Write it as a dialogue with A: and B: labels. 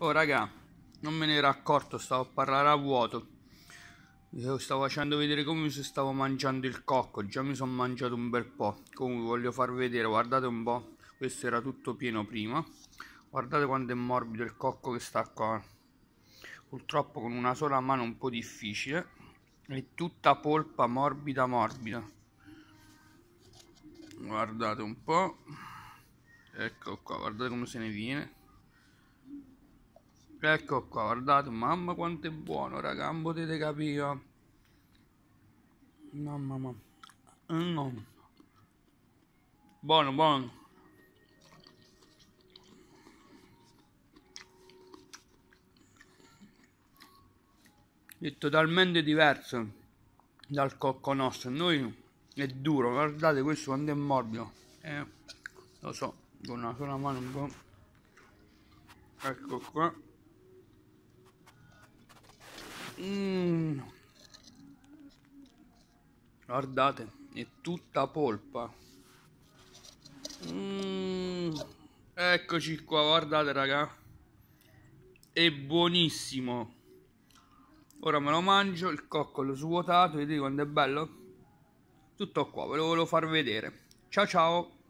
A: Oh raga, non me ne ero accorto, stavo a parlare a vuoto. Io stavo facendo vedere come se stavo mangiando il cocco, già mi sono mangiato un bel po'. Comunque voglio far vedere, guardate un po', questo era tutto pieno prima. Guardate quanto è morbido il cocco che sta qua. Purtroppo con una sola mano un po' difficile. È tutta polpa morbida morbida. Guardate un po'. Ecco qua, guardate come se ne viene. Ecco qua, guardate, mamma quanto è buono, raga, non potete capire. Mamma mia. Mm. Buono, buono. È totalmente diverso dal cocco nostro. Noi è duro, guardate questo quando è morbido.
B: Eh, lo so, con una sola mano un po'. Ecco qua. Mm.
A: Guardate, è tutta polpa. Mm. Eccoci qua, guardate raga. È buonissimo. Ora me lo mangio, il coccolo svuotato, vedete quanto è bello? Tutto qua, ve lo volevo far vedere. Ciao ciao!